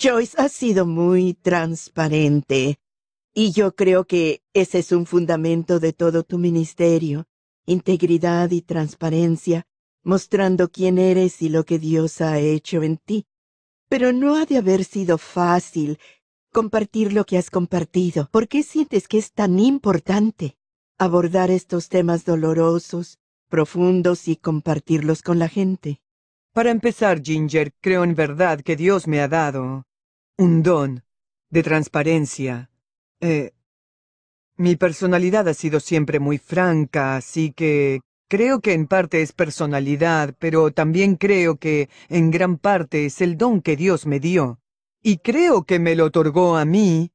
Joyce ha sido muy transparente y yo creo que ese es un fundamento de todo tu ministerio, integridad y transparencia, mostrando quién eres y lo que Dios ha hecho en ti. Pero no ha de haber sido fácil compartir lo que has compartido. ¿Por qué sientes que es tan importante abordar estos temas dolorosos, profundos y compartirlos con la gente? Para empezar, Ginger, creo en verdad que Dios me ha dado un don de transparencia. Eh, mi personalidad ha sido siempre muy franca, así que creo que en parte es personalidad, pero también creo que en gran parte es el don que Dios me dio. Y creo que me lo otorgó a mí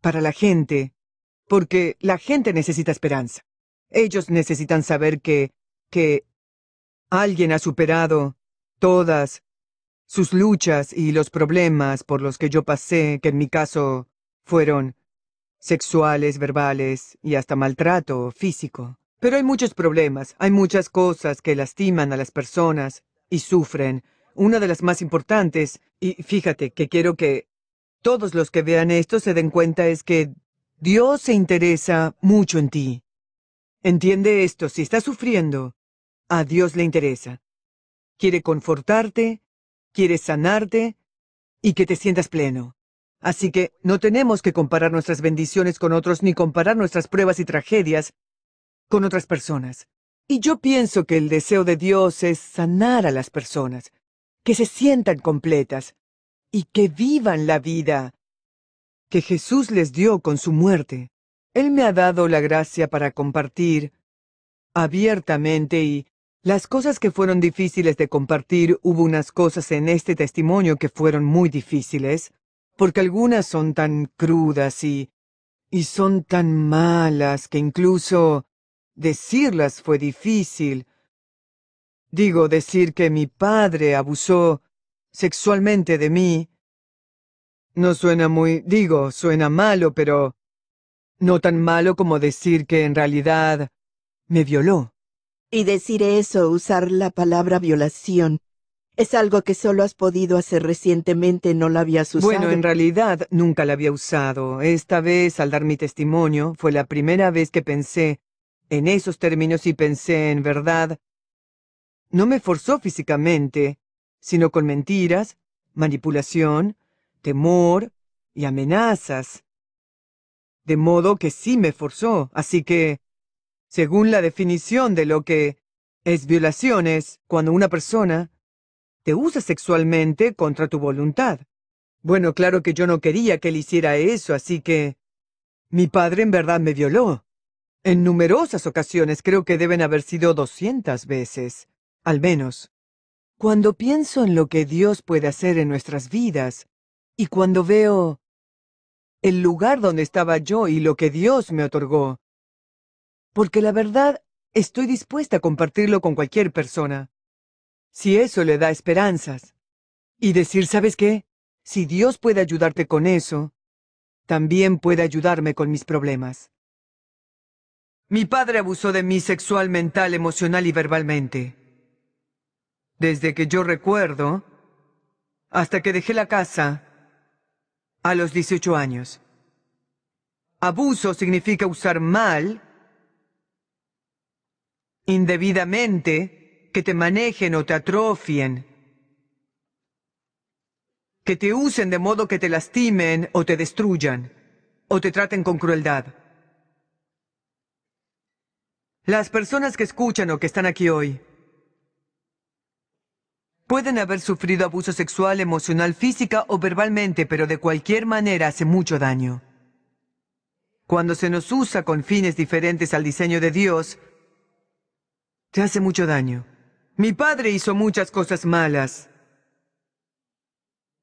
para la gente, porque la gente necesita esperanza. Ellos necesitan saber que, que alguien ha superado todas sus luchas y los problemas por los que yo pasé, que en mi caso fueron sexuales, verbales y hasta maltrato físico. Pero hay muchos problemas, hay muchas cosas que lastiman a las personas y sufren. Una de las más importantes, y fíjate que quiero que todos los que vean esto se den cuenta, es que Dios se interesa mucho en ti. Entiende esto, si estás sufriendo, a Dios le interesa. Quiere confortarte, quieres sanarte y que te sientas pleno. Así que no tenemos que comparar nuestras bendiciones con otros ni comparar nuestras pruebas y tragedias con otras personas. Y yo pienso que el deseo de Dios es sanar a las personas, que se sientan completas y que vivan la vida que Jesús les dio con su muerte. Él me ha dado la gracia para compartir abiertamente y las cosas que fueron difíciles de compartir, hubo unas cosas en este testimonio que fueron muy difíciles, porque algunas son tan crudas y... y son tan malas que incluso decirlas fue difícil. Digo, decir que mi padre abusó sexualmente de mí. No suena muy... digo, suena malo, pero... no tan malo como decir que en realidad me violó. Y decir eso, usar la palabra violación, es algo que solo has podido hacer recientemente, no la habías usado. Bueno, en realidad nunca la había usado. Esta vez, al dar mi testimonio, fue la primera vez que pensé en esos términos y pensé, en verdad, no me forzó físicamente, sino con mentiras, manipulación, temor y amenazas. De modo que sí me forzó, así que según la definición de lo que es violación es cuando una persona te usa sexualmente contra tu voluntad. Bueno, claro que yo no quería que él hiciera eso, así que... Mi padre en verdad me violó. En numerosas ocasiones, creo que deben haber sido doscientas veces, al menos. Cuando pienso en lo que Dios puede hacer en nuestras vidas, y cuando veo el lugar donde estaba yo y lo que Dios me otorgó, porque la verdad estoy dispuesta a compartirlo con cualquier persona. Si eso le da esperanzas. Y decir, ¿sabes qué? Si Dios puede ayudarte con eso, también puede ayudarme con mis problemas. Mi padre abusó de mí sexual, mental, emocional y verbalmente. Desde que yo recuerdo, hasta que dejé la casa, a los 18 años. Abuso significa usar mal indebidamente, que te manejen o te atrofien, que te usen de modo que te lastimen o te destruyan, o te traten con crueldad. Las personas que escuchan o que están aquí hoy pueden haber sufrido abuso sexual, emocional, física o verbalmente, pero de cualquier manera hace mucho daño. Cuando se nos usa con fines diferentes al diseño de Dios, te hace mucho daño. Mi padre hizo muchas cosas malas.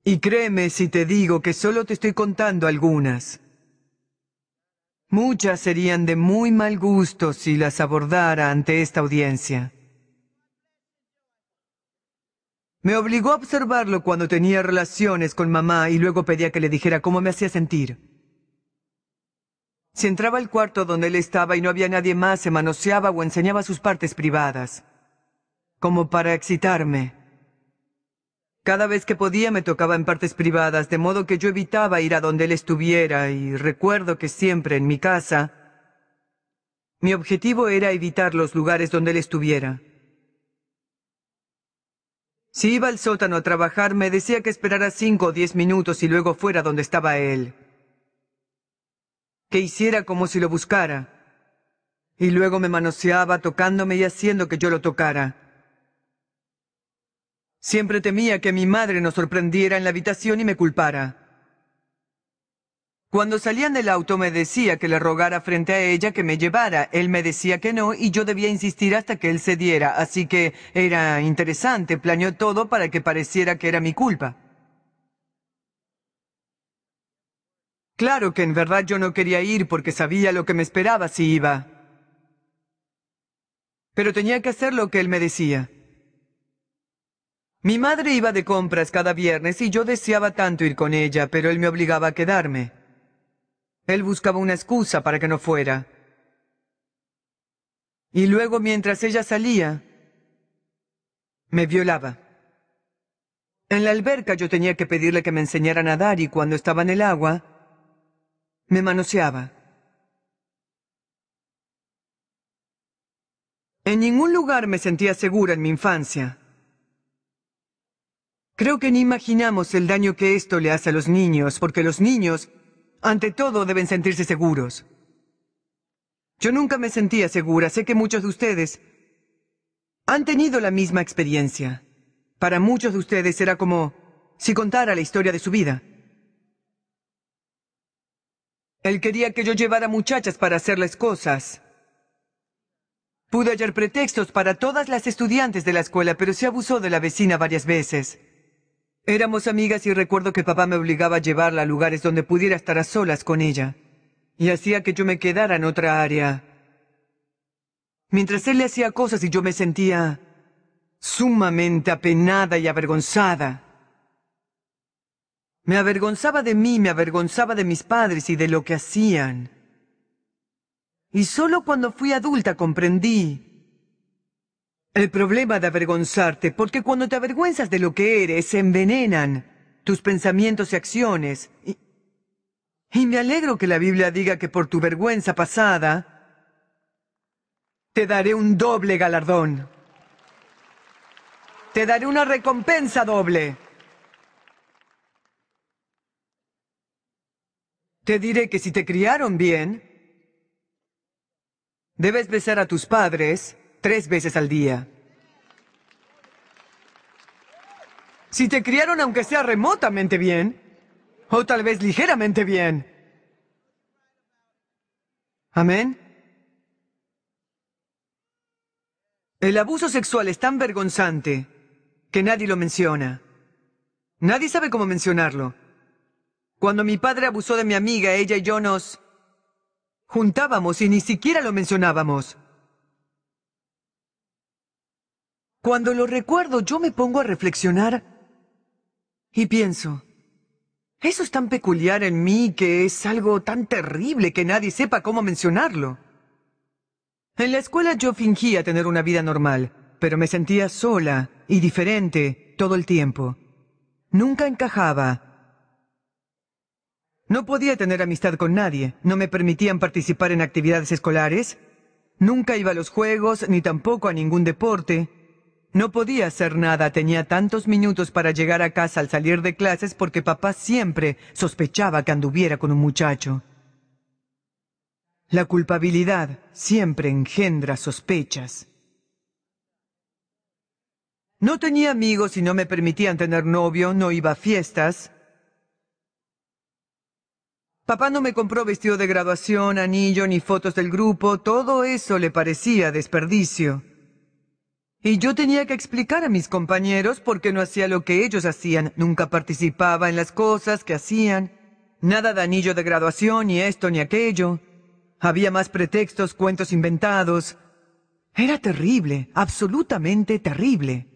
Y créeme si te digo que solo te estoy contando algunas. Muchas serían de muy mal gusto si las abordara ante esta audiencia. Me obligó a observarlo cuando tenía relaciones con mamá y luego pedía que le dijera cómo me hacía sentir. Si entraba al cuarto donde él estaba y no había nadie más, se manoseaba o enseñaba sus partes privadas, como para excitarme. Cada vez que podía me tocaba en partes privadas, de modo que yo evitaba ir a donde él estuviera, y recuerdo que siempre en mi casa, mi objetivo era evitar los lugares donde él estuviera. Si iba al sótano a trabajar, me decía que esperara cinco o diez minutos y luego fuera donde estaba él que hiciera como si lo buscara. Y luego me manoseaba tocándome y haciendo que yo lo tocara. Siempre temía que mi madre nos sorprendiera en la habitación y me culpara. Cuando salían del auto me decía que le rogara frente a ella que me llevara. Él me decía que no y yo debía insistir hasta que él cediera. Así que era interesante, planeó todo para que pareciera que era mi culpa. Claro que en verdad yo no quería ir porque sabía lo que me esperaba si iba. Pero tenía que hacer lo que él me decía. Mi madre iba de compras cada viernes y yo deseaba tanto ir con ella, pero él me obligaba a quedarme. Él buscaba una excusa para que no fuera. Y luego mientras ella salía, me violaba. En la alberca yo tenía que pedirle que me enseñara a nadar y cuando estaba en el agua, me manoseaba. En ningún lugar me sentía segura en mi infancia. Creo que ni imaginamos el daño que esto le hace a los niños, porque los niños, ante todo, deben sentirse seguros. Yo nunca me sentía segura, sé que muchos de ustedes han tenido la misma experiencia. Para muchos de ustedes era como si contara la historia de su vida. Él quería que yo llevara muchachas para hacerles cosas. Pude hallar pretextos para todas las estudiantes de la escuela, pero se abusó de la vecina varias veces. Éramos amigas y recuerdo que papá me obligaba a llevarla a lugares donde pudiera estar a solas con ella. Y hacía que yo me quedara en otra área. Mientras él le hacía cosas y yo me sentía sumamente apenada y avergonzada. Me avergonzaba de mí, me avergonzaba de mis padres y de lo que hacían. Y solo cuando fui adulta comprendí el problema de avergonzarte, porque cuando te avergüenzas de lo que eres, se envenenan tus pensamientos y acciones. Y, y me alegro que la Biblia diga que por tu vergüenza pasada, te daré un doble galardón. Te daré una recompensa doble. Te diré que si te criaron bien, debes besar a tus padres tres veces al día. Si te criaron aunque sea remotamente bien, o tal vez ligeramente bien. Amén. El abuso sexual es tan vergonzante que nadie lo menciona. Nadie sabe cómo mencionarlo. Cuando mi padre abusó de mi amiga, ella y yo nos juntábamos y ni siquiera lo mencionábamos. Cuando lo recuerdo, yo me pongo a reflexionar y pienso, eso es tan peculiar en mí que es algo tan terrible que nadie sepa cómo mencionarlo. En la escuela yo fingía tener una vida normal, pero me sentía sola y diferente todo el tiempo. Nunca encajaba no podía tener amistad con nadie, no me permitían participar en actividades escolares, nunca iba a los juegos ni tampoco a ningún deporte. No podía hacer nada, tenía tantos minutos para llegar a casa al salir de clases porque papá siempre sospechaba que anduviera con un muchacho. La culpabilidad siempre engendra sospechas. No tenía amigos y no me permitían tener novio, no iba a fiestas, Papá no me compró vestido de graduación, anillo, ni fotos del grupo, todo eso le parecía desperdicio. Y yo tenía que explicar a mis compañeros por qué no hacía lo que ellos hacían, nunca participaba en las cosas que hacían, nada de anillo de graduación, ni esto ni aquello. Había más pretextos, cuentos inventados. Era terrible, absolutamente terrible.